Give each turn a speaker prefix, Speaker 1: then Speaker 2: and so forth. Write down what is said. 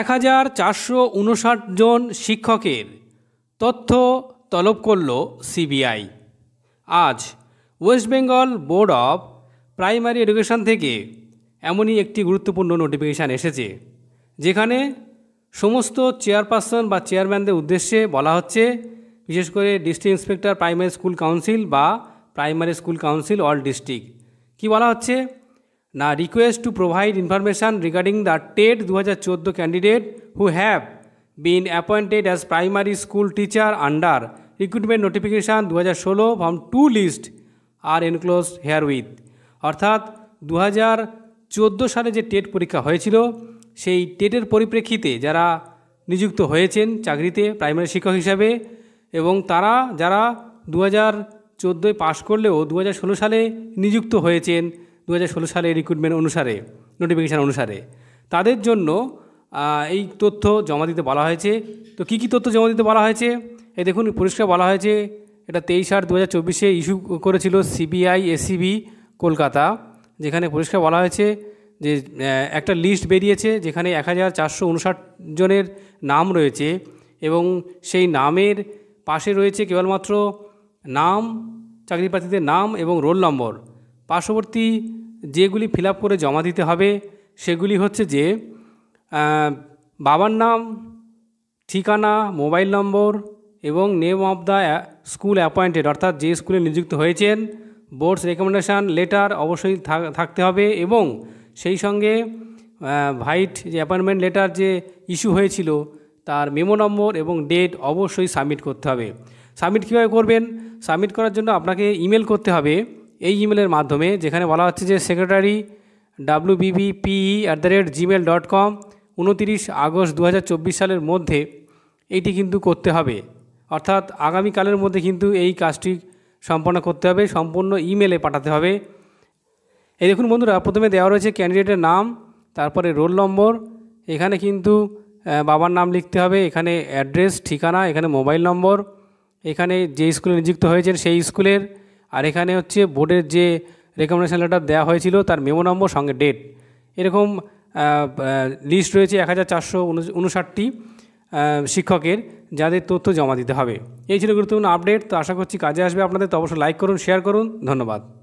Speaker 1: এক হাজার চারশো উনষাট জন শিক্ষকের তথ্য তলব করল সিবিআই আজ West Bengal Board of Primary Education থেকে এমনই একটি গুরুত্বপূর্ণ নোটিফিকেশান এসেছে যেখানে সমস্ত চেয়ারপারসন বা চেয়ারম্যানদের উদ্দেশ্যে বলা হচ্ছে বিশেষ করে district inspector primary school council বা primary school council all district কি বলা হচ্ছে না request to provide information regarding the TET দু হাজার চোদ্দো candidate who have been appointed as primary school teacher under recruitment notification দু হাজার ষোলো form two list are enclose herewith অর্থাৎ দু হাজার চোদ্দো সালে যে টেট পরীক্ষা হয়েছিল সেই টেটের পরিপ্রেক্ষিতে যারা নিযুক্ত হয়েছেন চাকরিতে প্রাইমারি শিক্ষক হিসাবে এবং তারা যারা দু হাজার চোদ্দোয় পাশ করলেও দু হাজার ষোলো সালে নিযুক্ত হয়েছেন দু সালে রিক্রুটমেন্ট অনুসারে নোটিফিকেশান অনুসারে তাদের জন্য এই তথ্য জমা দিতে বলা হয়েছে তো কি কি তথ্য জমা দিতে বলা হয়েছে এই দেখুন পরিষ্কার বলা হয়েছে এটা তেইশ আট দু হাজার চব্বিশে ইস্যু করেছিল সিবিআই এসিবি কলকাতা যেখানে পরিষ্কার বলা হয়েছে যে একটা লিস্ট বেরিয়েছে যেখানে এক হাজার চারশো উনষাট জনের নাম রয়েছে এবং সেই নামের পাশে রয়েছে কেবলমাত্র নাম চাকরি প্রার্থীদের নাম এবং রোল নম্বর পার্শ্ববর্তী যেগুলি ফিল করে জমা দিতে হবে সেগুলি হচ্ছে যে বাবার নাম ঠিকানা মোবাইল নম্বর এবং name of the school appointed অর্থাৎ যে স্কুলে নিযুক্ত হয়েছেন বোর্ডস রেকমেন্ডেশান লেটার অবশ্যই থাকতে হবে এবং সেই সঙ্গে ভাইট যে অ্যাপয়েন্টমেন্ট লেটার যে ইস্যু হয়েছিল তার মেমো নম্বর এবং ডেট অবশ্যই সাবমিট করতে হবে সাবমিট কীভাবে করবেন সাবমিট করার জন্য আপনাকে ইমেল করতে হবে এই ইমেলের মাধ্যমে যেখানে বলা হচ্ছে যে secretary W PE at the rate gmail dot com উনতিরিশ আগস্ট দু সালের মধ্যে এটি কিন্তু করতে হবে অর্থাৎ আগামীকালের মধ্যে কিন্তু এই কাজটি সম্পন্ন করতে হবে সম্পূর্ণ ইমেলে পাঠাতে হবে এই দেখুন বন্ধুরা প্রথমে দেওয়া রয়েছে ক্যান্ডিডেটের নাম তারপরে রোল নম্বর এখানে কিন্তু বাবার নাম লিখতে হবে এখানে অ্যাড্রেস ঠিকানা এখানে মোবাইল নম্বর এখানে যে স্কুলে নিযুক্ত হয়েছেন সেই স্কুলের আর এখানে হচ্ছে বোর্ডের যে রেকমেন্ডেশন লেটার দেওয়া হয়েছিল তার মেমো নম্বর সঙ্গে ডেট এরকম লিস্ট রয়েছে এক হাজার চারশো উনষাটটি শিক্ষকের যাদের তথ্য জমা দিতে হবে এই ছিল গুরুত্বপূর্ণ আপডেট তো আশা করছি কাজে আসবে আপনাদের তো অবশ্যই লাইক করুন শেয়ার করুন ধন্যবাদ